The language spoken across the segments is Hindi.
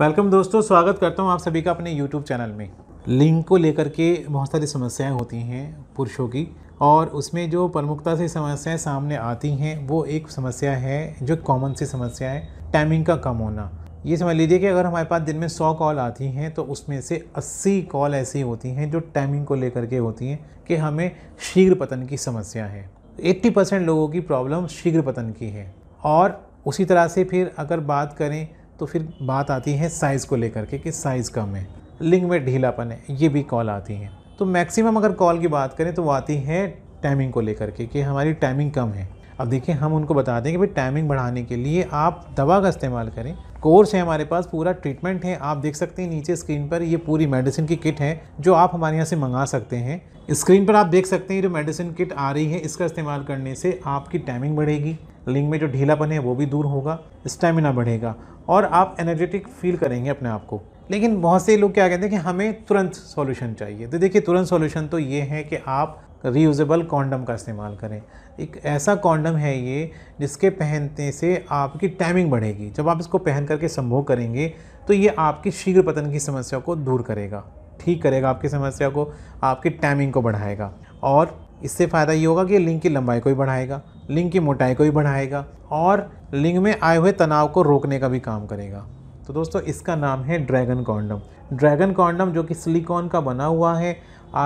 वेलकम दोस्तों स्वागत करता हूँ आप सभी का अपने यूट्यूब चैनल में लिंग को लेकर के बहुत सारी समस्याएं होती हैं पुरुषों की और उसमें जो प्रमुखता से समस्याएं सामने आती हैं वो एक समस्या है जो कॉमन सी समस्या है टाइमिंग का कम होना ये समझ लीजिए कि अगर हमारे पास दिन में 100 कॉल आती हैं तो उसमें से 80 कॉल ऐसी होती हैं जो टाइमिंग को लेकर के होती हैं कि हमें शीघ्र पतन की समस्या है 80 परसेंट लोगों की प्रॉब्लम शीघ्र पतन की है और उसी तरह से फिर अगर बात करें तो फिर बात आती है साइज़ को लेकर के कि साइज़ कम है लिंग में ढीलापन है ये भी कॉल आती है तो मैक्सिमम अगर कॉल की बात करें तो वो आती है टाइमिंग को लेकर के कि हमारी टाइमिंग कम है अब देखिए हम उनको बता दें कि भाई टाइमिंग बढ़ाने के लिए आप दवा का इस्तेमाल करें कोर्स है हमारे पास पूरा ट्रीटमेंट है आप देख सकते हैं नीचे स्क्रीन पर ये पूरी मेडिसिन की किट है जो आप हमारे यहाँ से मंगा सकते हैं स्क्रीन पर आप देख सकते हैं जो मेडिसिन किट आ रही है इसका इस्तेमाल करने से आपकी टाइमिंग बढ़ेगी लिंग में जो ढीलापन है वो भी दूर होगा स्टेमिना बढ़ेगा और आप एनर्जेटिक फील करेंगे अपने आप को लेकिन बहुत से लोग क्या कहते हैं कि हमें तुरंत सॉल्यूशन चाहिए तो देखिए तुरंत सॉल्यूशन तो ये है कि आप रीयूज़ेबल कॉन्डम का इस्तेमाल करें एक ऐसा कॉन्डम है ये जिसके पहनने से आपकी टाइमिंग बढ़ेगी जब आप इसको पहन करके संभोग करेंगे तो ये आपकी शीघ्र पतन की समस्या को दूर करेगा ठीक करेगा आपकी समस्या को आपकी टाइमिंग को बढ़ाएगा और इससे फ़ायदा ये होगा कि लिंग की लंबाई को भी बढ़ाएगा लिंग की मोटाई को भी बढ़ाएगा और लिंग में आए हुए तनाव को रोकने का भी काम करेगा तो दोस्तों इसका नाम है ड्रैगन कॉन्डम ड्रैगन कॉन्डम जो कि सिलिकॉन का बना हुआ है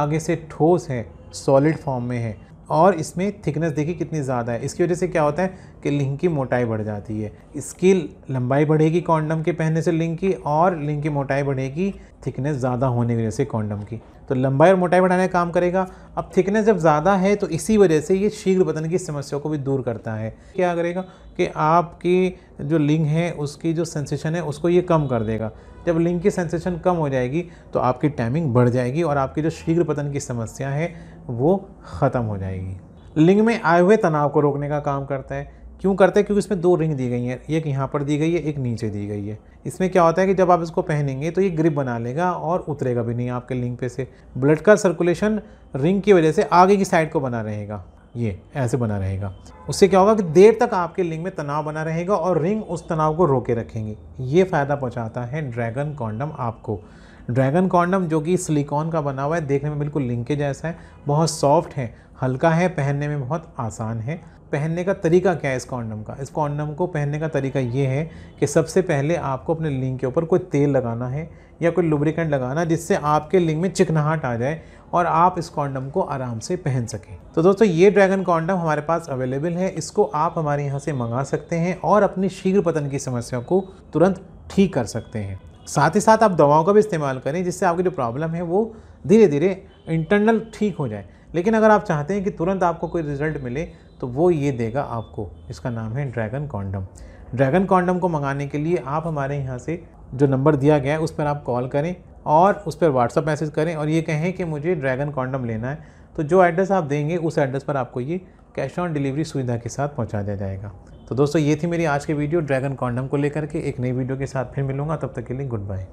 आगे से ठोस है सॉलिड फॉर्म में है और इसमें थिकनेस देखिए कितनी ज़्यादा है इसकी वजह से क्या होता है कि लिंक की मोटाई बढ़ जाती है इसकी लंबाई बढ़ेगी कॉन्डम के पहनने से लिंक की और लिंक की मोटाई बढ़ेगी थिकनेस ज़्यादा होने की वजह से कॉन्डम की तो लंबाई और मोटाई बढ़ाने का काम करेगा अब थिकनेस जब ज़्यादा है तो इसी वजह से ये शीघ्र पतन की समस्या को भी दूर करता है क्या करेगा कि आपकी जो लिंग है उसकी जो सेंसेशन है उसको ये कम कर देगा जब लिंग की सेंसेशन कम हो जाएगी तो आपकी टाइमिंग बढ़ जाएगी और आपकी जो शीघ्र पतन की समस्या है वो ख़त्म हो जाएगी लिंग में आए हुए तनाव को रोकने का काम करता है क्यों करते हैं क्योंकि इसमें दो रिंग दी गई हैं एक यहाँ पर दी गई है एक नीचे दी गई है इसमें क्या होता है कि जब आप इसको पहनेंगे तो ये ग्रिप बना लेगा और उतरेगा भी नहीं आपके लिंग पे से ब्लड का सर्कुलेशन रिंग की वजह से आगे की साइड को बना रहेगा ये ऐसे बना रहेगा उससे क्या होगा कि देर तक आपके लिंग में तनाव बना रहेगा और रिंग उस तनाव को रोके रखेंगे ये फ़ायदा पहुँचाता है ड्रैगन कॉन्डम आपको ड्रैगन कॉन्डम जो कि सिलिकॉन का बना हुआ है देखने में बिल्कुल लिंकेज ऐसा है बहुत सॉफ्ट है हल्का है पहनने में बहुत आसान है पहनने का तरीका क्या है इस कॉन्डम का इस कॉन्डम को पहनने का तरीका ये है कि सबसे पहले आपको अपने लिंग के ऊपर कोई तेल लगाना है या कोई लुब्रिकेंट लगाना जिससे आपके लिंग में चिकनाहट आ जाए और आप इस कॉन्डम को आराम से पहन सकें तो दोस्तों ये ड्रैगन कॉन्डम हमारे पास अवेलेबल है इसको आप हमारे यहाँ से मंगा सकते हैं और अपनी शीघ्र पतन की समस्या को तुरंत ठीक कर सकते हैं साथ ही साथ आप दवाओं का भी इस्तेमाल करें जिससे आपकी जो प्रॉब्लम है वो धीरे धीरे इंटरनल ठीक हो जाए लेकिन अगर आप चाहते हैं कि तुरंत आपको कोई रिजल्ट मिले तो वो ये देगा आपको इसका नाम है ड्रैगन कॉन्डम ड्रैगन कॉन्डम को मंगाने के लिए आप हमारे यहाँ से जो नंबर दिया गया है उस पर आप कॉल करें और उस पर व्हाट्सअप मैसेज करें और ये कहें कि मुझे ड्रैगन कॉन्डम लेना है तो जो एड्रेस आप देंगे उस एड्रेस पर आपको ये कैश ऑन डिलीवरी सुविधा के साथ पहुँचा दिया जाएगा तो दोस्तों ये थी मेरी आज की वीडियो ड्रैगन कॉन्डम को लेकर के एक नई वीडियो के साथ फिर मिलूंगा तब तक के लिए गुड बाय